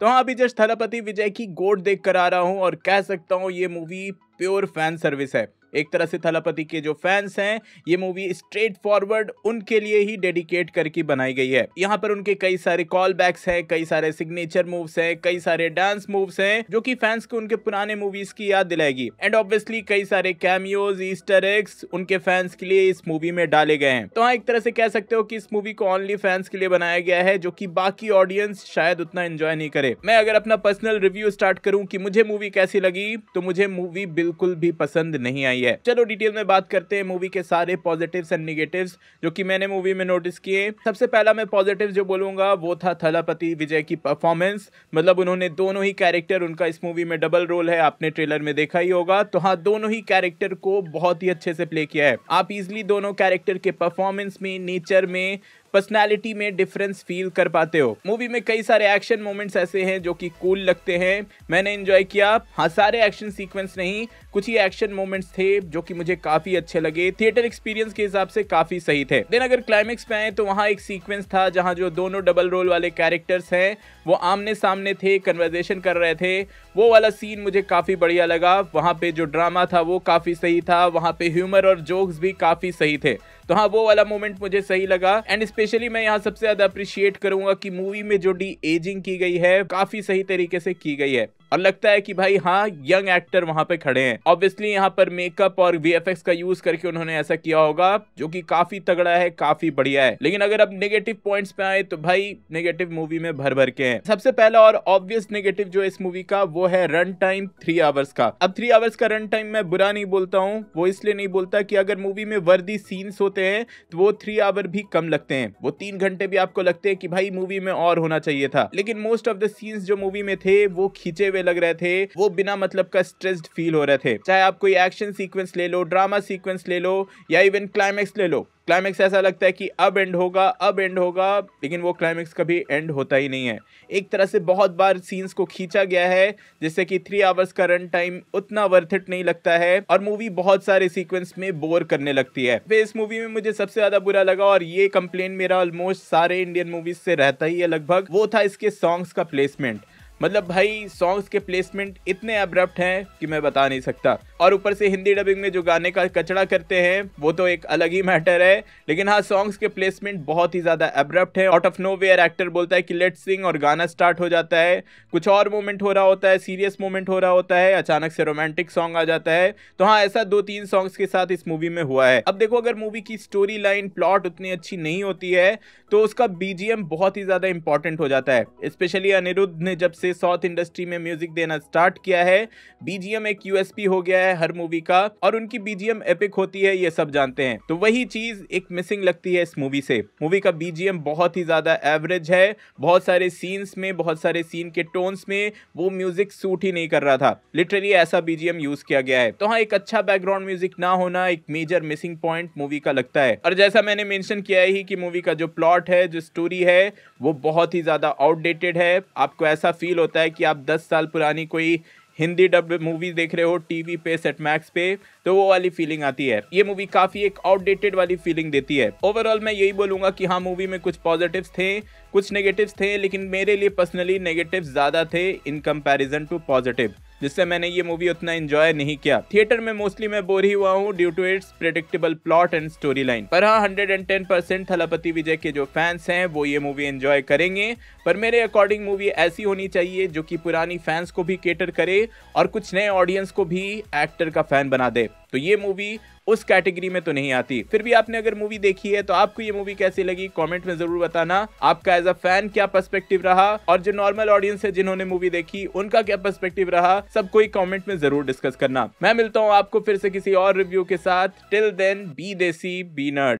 तो हाँ अभी जस्ट थलापति विजय की गोड देख कर आ रहा हूँ और कह सकता हूँ ये मूवी प्योर फैन सर्विस है एक तरह से थलापति के जो फैंस हैं ये मूवी स्ट्रेट फॉरवर्ड उनके लिए ही डेडिकेट करके बनाई गई है यहाँ पर उनके कई सारे कॉल बैक्स है कई सारे सिग्नेचर मूव्स है कई सारे डांस मूव्स हैं जो कि फैंस को उनके पुराने मूवीज की याद दिलाएगी एंड ऑब्वियसली कई सारे कैमियोज ईस्टर एग्स उनके फैंस के लिए इस मूवी में डाले गए हैं तो हाँ एक तरह से कह सकते हो कि इस मूवी को ओनली फैंस के लिए बनाया गया है जो कि बाकी ऑडियंस शायद उतना एंजॉय नहीं करे मैं अगर अपना पर्सनल रिव्यू स्टार्ट करूँ की मुझे मूवी कैसी लगी तो मुझे मूवी बिल्कुल भी पसंद नहीं आई नहीं है चलो डिटेल में बात करते हैं मूवी के सारे पॉजिटिव एंड निगेटिव जो की मैंने मूवी में नोटिस किए सबसे पहला मैं पॉजिटिव जो बोलूंगा वो था थलापति विजय की परफॉर्मेंस मतलब उन्होंने दोनों ही कैरेक्टर उनका इस मूवी में डबल रोल है आपने ट्रेलर में देखा ही होगा तो हाँ दोनों ही कैरेक्टर को बहुत ही अच्छे से प्ले किया है आप इजिली दोनों कैरेक्टर के परफॉर्मेंस में नेचर में पर्सनैलिटी में डिफरेंस फील कर पाते हो मूवी में कई सारे एक्शन मोमेंट्स ऐसे हैं जो कि कूल लगते हैं मैंने इन्जॉय किया हाँ सारे एक्शन सीक्वेंस नहीं कुछ ही एक्शन मोमेंट्स थे जो कि मुझे काफी अच्छे लगे थिएटर एक्सपीरियंस के हिसाब से काफी सही थे देन अगर क्लाइमेक्स पे आए तो वहाँ एक सीक्वेंस था जहाँ जो दोनों डबल रोल वाले कैरेक्टर्स हैं वो आमने सामने थे कन्वर्जेशन कर रहे थे वो वाला सीन मुझे काफी बढ़िया लगा वहाँ पे जो ड्रामा था वो काफी सही था वहाँ पे ह्यूमर और जोक्स भी काफी सही थे तो हाँ वो वाला मोमेंट मुझे सही लगा एंड स्पेशली मैं यहाँ सबसे ज्यादा अप्रिशिएट करूंगा कि मूवी में जो डी एजिंग की गई है काफी सही तरीके से की गई है और लगता है कि भाई हाँ यंग एक्टर वहां पे खड़े हैं ऑब्वियसली यहाँ पर मेकअप और वी का यूज करके उन्होंने ऐसा किया होगा जो कि काफी तगड़ा है काफी बढ़िया है लेकिन अगर अब नेगेटिव पॉइंट्स पे आए तो भाई नेगेटिव मूवी में भर भर के हैं सबसे पहला और ऑब्वियस नेगेटिव जो इस मूवी का वो है रन टाइम थ्री आवर्स का अब थ्री आवर्स का रन टाइम मैं बुरा नहीं बोलता हूँ वो इसलिए नहीं बोलता की अगर मूवी में वर्दी सीन्स होते हैं तो वो थ्री आवर भी कम लगते हैं वो तीन घंटे भी आपको लगते हैं कि भाई मूवी में और होना चाहिए था लेकिन मोस्ट ऑफ द सीन्स जो मूवी में थे वो खींचे हुए हुए लग रहे थे वो बिना मतलब का स्ट्रेस्ड फील हो रहे थे चाहे आप कोई एक्शन सीक्वेंस ले लो ड्रामा सीक्वेंस ले लो या इवन क्लाइमैक्स ले लो क्लाइमेक्स ऐसा लगता है कि अब एंड होगा अब एंड होगा लेकिन वो क्लाइमेक्स कभी एंड होता ही नहीं है एक तरह से बहुत बार सीन्स को खींचा गया है जिससे कि थ्री आवर्स का रन टाइम उतना वर्थ इट नहीं लगता है और मूवी बहुत सारे सीक्वेंस में बोर करने लगती है फिर इस मूवी में मुझे सबसे ज़्यादा बुरा लगा और ये कंप्लेन मेरा ऑलमोस्ट सारे इंडियन मूवीज से रहता ही है लगभग वो था इसके सॉन्ग्स का प्लेसमेंट मतलब भाई सॉन्ग्स के प्लेसमेंट इतने अब्रप्ट हैं कि मैं बता नहीं सकता और ऊपर से हिंदी डबिंग में जो गाने का कचड़ा करते हैं वो तो एक अलग ही मैटर है लेकिन हाँ सॉन्ग्स के प्लेसमेंट बहुत ही ज़्यादा अब्रप्ट है out of nowhere actor बोलता है कि लेट सिंग और गाना स्टार्ट हो जाता है कुछ और मोमेंट हो रहा होता है सीरियस मोमेंट हो रहा होता है अचानक से रोमांटिक सॉन्ग आ जाता है तो हाँ ऐसा दो तीन सॉन्ग्स के साथ इस मूवी में हुआ है अब देखो अगर मूवी की स्टोरी लाइन प्लॉट उतनी अच्छी नहीं होती है तो उसका बीजीएम बहुत ही ज़्यादा इंपॉर्टेंट हो जाता है स्पेशली अनिरुद्ध ने जब से से साउथ इंडस्ट्री में म्यूजिक देना स्टार्ट किया है बीजीएम एक यूएसपी हो गया है हर मूवी का और उनकी बीजीएम एपिक होती है ये सब जानते हैं तो वही चीज एक मिसिंग लगती है इस मूवी से मूवी का बीजीएम बहुत ही ज्यादा एवरेज है बहुत सारे सीन्स में बहुत सारे सीन के टोन्स में वो म्यूजिक सूट ही नहीं कर रहा था लिटरली ऐसा बीजीएम यूज किया गया है तो हाँ एक अच्छा बैकग्राउंड म्यूजिक ना होना एक मेजर मिसिंग पॉइंट मूवी का लगता है और जैसा मैंने मेंशन किया ही कि मूवी का जो प्लॉट है जो स्टोरी है वो बहुत ही ज्यादा आउटडेटेड है आपको ऐसा फील फील होता है कि आप दस साल पुरानी कोई हिंदी डब मूवी देख रहे हो टीवी पे सेट मैक्स पे तो वो वाली फीलिंग आती है ये मूवी काफी एक आउटडेटेड वाली फीलिंग देती है ओवरऑल मैं यही बोलूंगा कि हाँ मूवी में कुछ पॉजिटिव्स थे कुछ नेगेटिव्स थे लेकिन मेरे लिए पर्सनली नेगेटिव ज्यादा थे इन कंपैरिजन टू पॉजिटिव जिससे मैंने ये मूवी उतना एंजॉय नहीं किया थिएटर में मोस्टली मैं बोर ही हुआ हूँ due to its predictable plot and story line पर हाँ hundred and ten percent Thalapathy Vijay के जो फैंस हैं वो ये मूवी एंजॉय करेंगे पर मेरे अकॉर्डिंग मूवी ऐसी होनी चाहिए जो कि पुरानी फैंस को भी केटर करे और कुछ नए ऑडियंस को भी एक्टर का फैन बना दे तो ये मूवी उस कैटेगरी में तो नहीं आती फिर भी आपने अगर मूवी देखी है तो आपको ये मूवी कैसी लगी कमेंट में जरूर बताना आपका एज अ फैन क्या पर्सपेक्टिव रहा और जो नॉर्मल ऑडियंस है जिन्होंने मूवी देखी उनका क्या पर्सपेक्टिव रहा सब कोई कमेंट में जरूर डिस्कस करना मैं मिलता हूँ आपको फिर से किसी और रिव्यू के साथ till then be desi be nerd